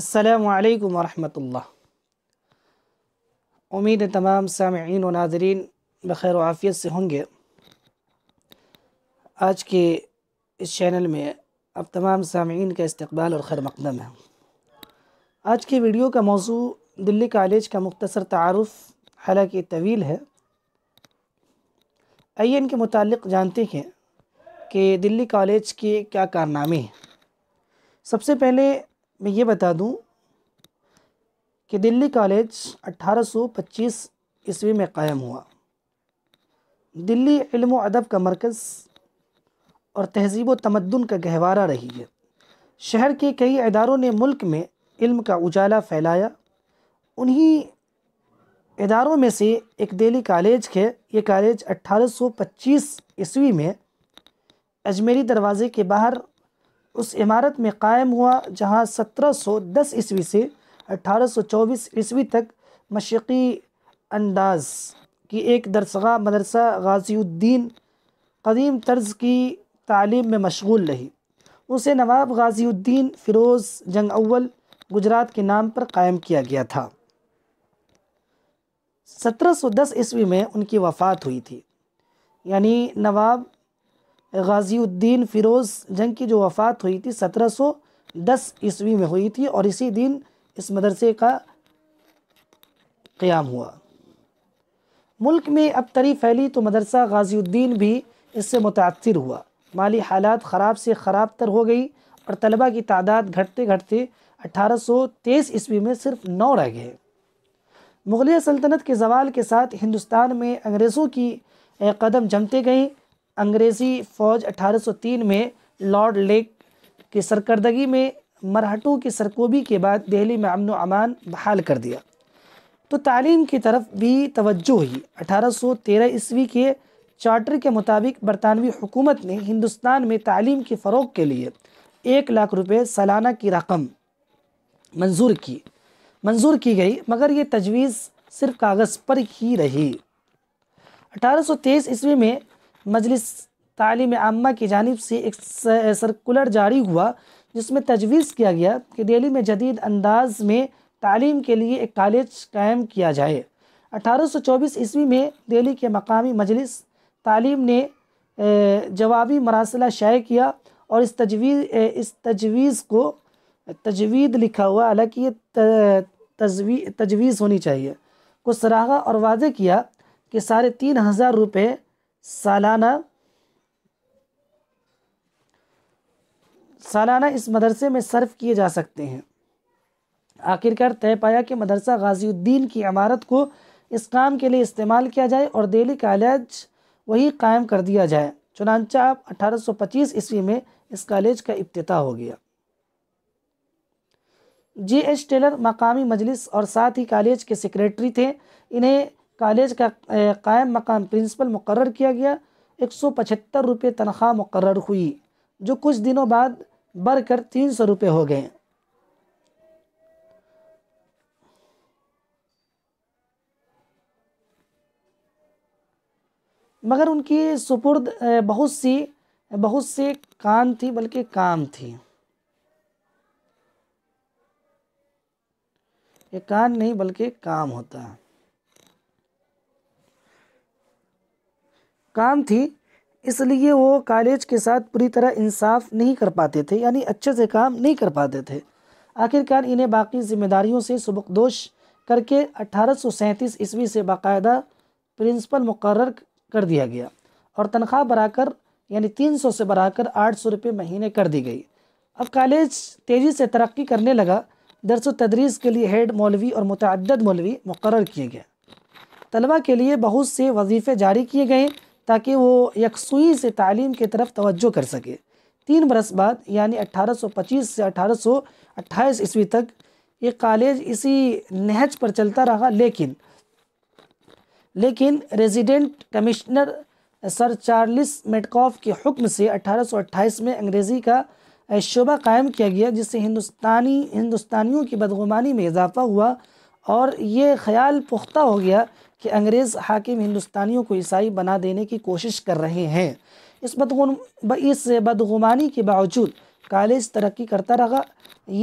अल्लाम वरहमतुल्ला उम्मीद तमाम सामीन व नाजरीन बखैर आफ़ियत से होंगे आज के इस चैनल में अब तमाम सामीन का इस्तबाल और खैर मकदम है आज के वीडियो का मौजू दिल्ली कॉलेज का मुख्तर तारफ़ हालाँकि तवील है आइए इनके मुतल जानते हैं कि दिल्ली कॉलेज के क्या कारनामे हैं सबसे पहले मैं ये बता दूं कि दिल्ली कॉलेज 1825 ईस्वी में कायम हुआ दिल्ली इल्म व अदब का मरकज़ और तहजीब व तमद्दन का गहवारा रही है शहर के कई इदारों ने मुल्क में इल्म का उजाला फैलाया उन्हीं इदारों में से एक दिल्ली कॉलेज है ये कॉलेज 1825 ईस्वी में अजमेरी दरवाज़े के बाहर उस इमारत में कायम हुआ जहां 1710 ईस्वी से 1824 ईस्वी तक मशी अंदाज की एक दरसगा मदरसा गाजीद्दीन कदीम तर्ज की तालीम में मशगूल रही उसे नवाब गाजीद्दीन फ़िरोज़ जंग अव्वल गुजरात के नाम पर कायम किया गया था 1710 ईस्वी में उनकी वफ़ात हुई थी यानी नवाब गाजीउद्दीन फ़िरोज़ जंग की जो वफ़ात हुई थी सत्रह सौ दस ईस्वी में हुई थी और इसी दिन इस मदरसे का क़्याम हुआ मुल्क में अब तरी फैली तो मदरसा गाजीउद्दीन भी इससे मुतासर हुआ माली हालात ख़राब से ख़राब तर हो गई और तलबा की तादाद घटते घटते 1823 ईस्वी में सिर्फ नौ रह गए मुग़लिया सल्तनत के जवाल के साथ हिंदुस्तान में अंग्रेज़ों की कदम जमते गए अंग्रेज़ी फ़ौज 1803 में लॉर्ड लेक की सरकर्दगी में मराठों की सरकोबी के बाद दिल्ली में अमन अमान बहाल कर दिया तो तालीम की तरफ भी तवज्जो हुई 1813 ईस्वी के चार्टर के मुताबिक बरतानवी हुकूमत ने हिंदुस्तान में तालीम की फ़रोग के लिए एक लाख रुपये सालाना की रकम मंजूर की मंजूर की गई मगर ये तजवीज़ सिर्फ कागज़ पर ही रही तेईस ईस्वी में मजलिस तालीम आमा की जानब से एक सर्कुलर जारी हुआ जिसमें तजवीज़ किया गया कि दिल्ली में जदीद अंदाज में तालीम के लिए एक कॉलेज कायम किया जाए 1824 ईस्वी में दिल्ली के मकामी मजलिस तालीम ने जवाबी मरासला शाये किया और इस तजवीज़ इस तजवीज़ को तजवीद लिखा हुआ हालांकि ये तजवी तजवीज़ होनी चाहिए को सराहा और वादे किया कि साढ़े तीन हज़ार रुपये सालाना सालाना इस मदरसे में सर्व किए जा सकते हैं आखिरकार तय पाया कि मदरसा गाजीउद्दीन की इमारत को इस काम के लिए इस्तेमाल किया जाए और दिल्ली कॉलेज वही कायम कर दिया जाए चुनानचा आप 1825 ईस्वी में इस कॉलेज का अफ्ताह हो गया जी एच टेलर मकामी मजलिस और साथ ही कॉलेज के सेक्रेटरी थे इन्हें कॉलेज का कायम मकाम प्रिंसिपल मुकर किया गया एक सौ पचहत्तर रुपये तनख्वाह मुकर हुई जो कुछ दिनों बाद बढ़कर तीन सौ रुपये हो गए मगर उनकी सुपुर्द बहुत सी बहुत से कान थी बल्कि काम थी ये कान नहीं बल्कि काम होता है काम थी इसलिए वो कॉलेज के साथ पूरी तरह इंसाफ नहीं कर पाते थे यानी अच्छे से काम नहीं कर पाते थे आखिरकार इन्हें बाकी जिम्मेदारियों से सबकदोश करके अठारह ईस्वी से बाकायदा प्रिंसिपल मुकर कर दिया गया और तनख्वाह बढ़ाकर यानी 300 से बढ़ाकर 800 रुपये महीने कर दी गई अब कॉलेज तेज़ी से तरक्की करने लगा दरस तदरीस के लिए हेड मौलवी और मतदद मौलवी मुकर किए गए तलबा के लिए बहुत से वजीफ़े जारी किए गए ताकि वो यकसुई से तालीम की तरफ तोज्जो कर सके तीन बरस बाद यानी 1825 से 1828 ईस्वी तक ये कॉलेज इसी नहज पर चलता रहा लेकिन लेकिन resident commissioner sir Charles Metcalfe के हुक्म से 1828 में अंग्रेज़ी का शोबा कायम किया गया जिससे हिंदुस्तानी हिंदुस्तानियों की बदगुमानी में इजाफा हुआ और ये ख्याल पुख्ता हो गया कि अंग्रेज़ हाकिम हिंदुस्तानियों को ईसाई बना देने की कोशिश कर रहे हैं इस बदगुन इस बदगुमानी के बावजूद कॉलेज तरक्की करता रहा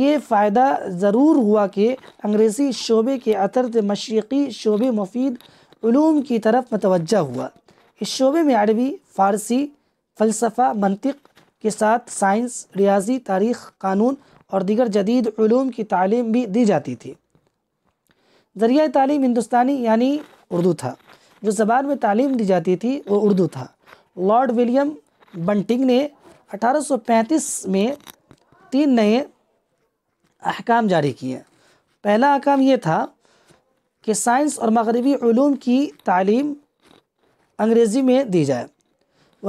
ये फ़ायदा ज़रूर हुआ कि अंग्रेज़ी शोबे के अतर्द मशरक़ी शोबे मुफीद ूम की तरफ मतवजह हुआ इस शोबे में अरबी फ़ारसी फ़लसफ़ा मनतिक के साथ साइंस रियाजी तारीख़ कानून और दीगर जदीद ूम की तालीम भी दी जाती थी ज़रिया तालीम हिंदुस्तानी यानी उर्दू था जो ज़बान में तालीम दी जाती थी वो उर्दू था लॉर्ड विलियम बंटिंग ने 1835 में तीन नए अहकाम जारी किए पहला अहकाम ये था कि साइंस और मगरबी ूम की तालीम अंग्रेज़ी में दी जाए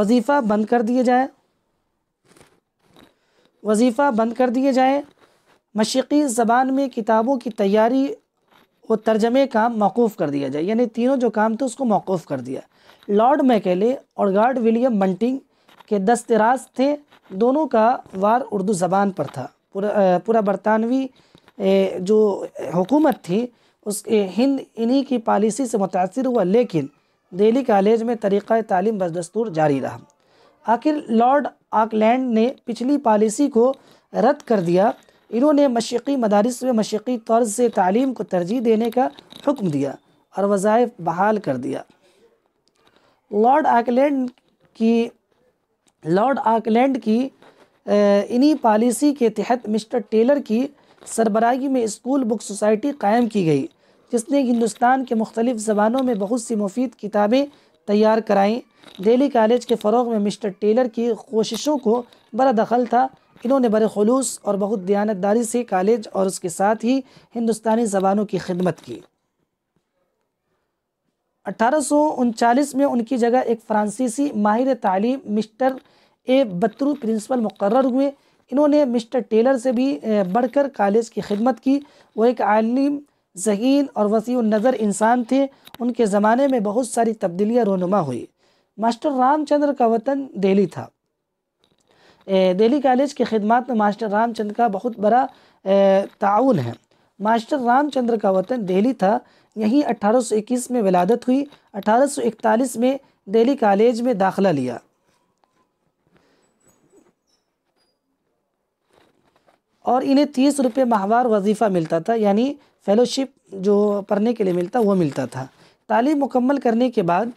वजीफ़ा बंद कर दिए जाए वजीफ़ा बंद कर दिए जाए मशीकी ज़बान में किताबों की तैयारी वो तर्जमे काम मौकूफ़ कर दिया जाए यानी तीनों जो काम थे उसको मौकूफ़ कर दिया लॉर्ड मैकेले और गार्ड विलियम बंटिंग के दस्तराज थे दोनों का वार उर्दू ज़बान पर था पूरा पूरा बरतानवी जो हुकूमत थी उस हिंद इन्हीं की पॉलिसी से मुतासर हुआ लेकिन दिल्ली कॉलेज में तरीक़ा तालीम बदस्तूर जारी रहा आखिर लॉर्ड आकलैंड ने पिछली पॉलिसी को रद्द कर दिया इन्होंने मशीकी मदारस में मशीकी तर्ज से तालीम को तरजीह देने का हुक्म दिया और वज़ाइफ बहाल कर दिया लॉर्ड आकलैंड की लॉर्ड आकलैंड की इन्हीं पॉलिसी के तहत मिस्टर टेलर की सरबराही में स्कूल बुक सोसाइटी कायम की गई जिसने हिंदुस्तान के मुख्तलिफ़ ज़बानों में बहुत सी मुफीद किताबें तैयार कराईं दिल्ली कॉलेज के फ़रोग में मिस्टर टेलर की कोशिशों को बड़ा दखल था इन्होंने बड़े खलूस और बहुत दयानतदारी से कॉलेज और उसके साथ ही हिंदुस्तानी ज़बानों की खिदमत की अट्ठारह में उनकी जगह एक फ्रांसीसी माहिर तालीम मिस्टर ए बत्रू प्रिंसिपल मुकर हुए इन्होंने मिस्टर टेलर से भी बढ़कर कॉलेज की खिदमत की वो एक आलिम जहीन और वसी नज़र इंसान थे उनके ज़माने में बहुत सारी तब्दीलियाँ रोनुमा हुई मास्टर रामचंद्र का वतन दिल्ली था दिल्ली कॉलेज की खिदमत में मास्टर रामचंद्र का बहुत बड़ा ताउन है मास्टर रामचंद्र का वतन दिल्ली था यहीं 1821 में विलादत हुई 1841 में दिल्ली कॉलेज में दाखला लिया और इन्हें तीस रुपये माहवार वजीफ़ा मिलता था यानी फेलोशिप जो पढ़ने के लिए मिलता वो मिलता था तालीम मुकम्मल करने के बाद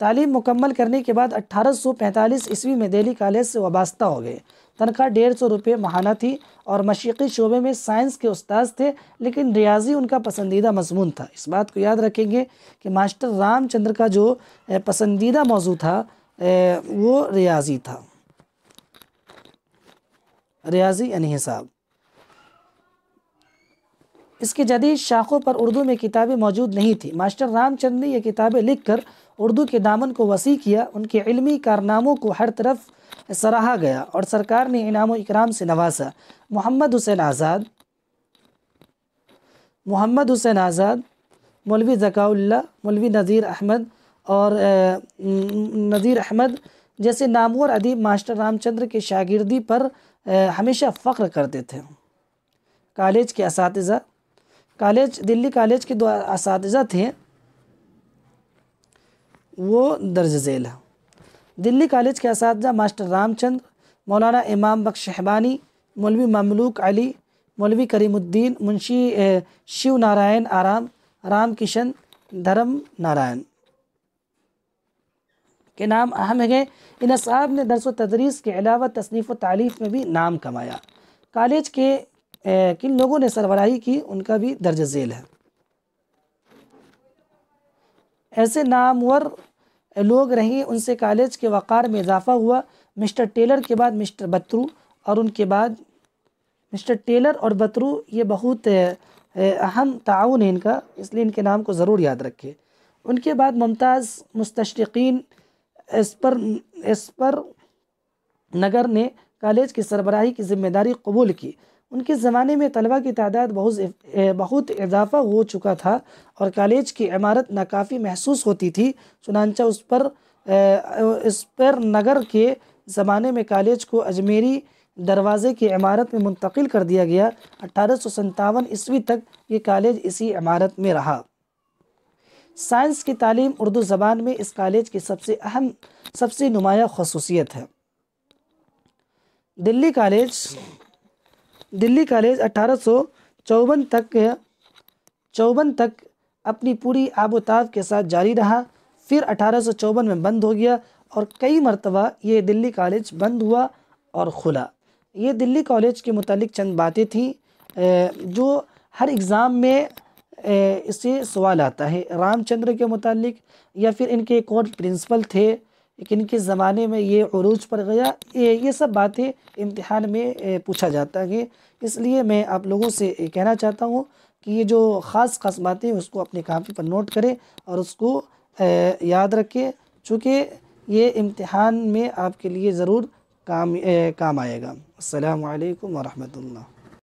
तालीम मुकम्मल करने के बाद 1845 ईस्वी में दिल्ली कॉलेज से वाबस्ता हो गए तनख्वाह डेढ़ सौ रुपये महाना थी और मशीकी शोबे में साइंस के उस्ताद थे लेकिन रियाजी उनका पसंदीदा मजमून था इस बात को याद रखेंगे कि मास्टर रामचंद्र का जो पसंदीदा मौजू था वो रियाजी था रियाजी यानी हिसाब इसकी जदीद शाखों पर उर्दू में किताबें मौजूद नहीं थी मास्टर रामचंद ने ये किताबें लिख कर उर्दू के दामन को वसी किया उनके इलमी कारनामों को हर तरफ सराहा गया और सरकार ने इनाम इकराम से नवाजा मोहम्मद हुसैन आज़ाद मोहम्मद हुसैन आज़ाद मौलवी ज़काउल्ला मौलवी नज़ीर अहमद और नज़ीर अहमद जैसे नामवर अदीब मास्टर रामचंद्र के शागिर्दी पर हमेशा फ़ख्र करते थे कॉलेज के इस कॉलेज दिल्ली कॉलेज के दो इस थे वो दर्ज झेल दिल्ली कॉलेज के इस मास्टर रामचंद्र मौलाना इमाम बख्श शहबानी मौलवी ममलूक अली मौलवी करीमुद्दीन मुंशी शिव नारायण आराम राम किशन धर्म नारायण के नाम अहम हैं इन साहब ने दरस व तदरीस के अलावा तसनीफ़ तालीफ में भी नाम कमाया कॉलेज के किन लोगों ने सरबराही की उनका भी दर्ज झेल है ऐसे नामवर लोग रहीं उनसे कॉलेज के वक़ार में इजाफा हुआ मिस्टर टेलर के बाद मिस्टर बत्रू और उनके बाद मिस्टर टेलर और बत्रू ये बहुत अहम ताउन है इनका इसलिए इनके नाम को ज़रूर याद रखें उनके बाद मुमताज़ मुस्तशक़ीन एस्पर एस्पर नगर ने कॉलेज की सरबराही की जिम्मेदारी कबूल की उनके ज़माने में तलबा की तादाद बहुत बहुत इजाफा हो चुका था और कॉलेज की इमारत नाकाफ़ी महसूस होती थी चुनानचा उस पर इस पर नगर के ज़माने में कॉलेज को अजमेरी दरवाज़े की इमारत में मुंतकिल कर दिया गया अठारह सौ ईस्वी तक ये कॉलेज इसी इमारत में रहा साइंस की तालीम उर्दू ज़बान में इस कॉलेज की सबसे अहम सबसे नुमाया खसूसियत है दिल्ली कॉलेज दिल्ली कॉलेज अठारह तक चौवन तक अपनी पूरी आबोताब के साथ जारी रहा फिर अठारह में बंद हो गया और कई मरतबा ये दिल्ली कॉलेज बंद हुआ और खुला ये दिल्ली कॉलेज के मतलब चंद बातें थीं जो हर एग्ज़ाम में इससे सवाल आता है रामचंद्र के मतलब या फिर इनके एक और प्रिंसिपल थे लेकिन किस ज़माने में ये अरूज पर गया ये ये सब बातें इम्तहान में पूछा जाता है इसलिए मैं आप लोगों से कहना चाहता हूँ कि ये जो ख़ास ख़ास बातें उसको अपनी कापी पर नोट करें और उसको याद रखें चूँकि ये इम्तहान में आपके लिए ज़रूर काम काम आएगा अल्लाम वरहमल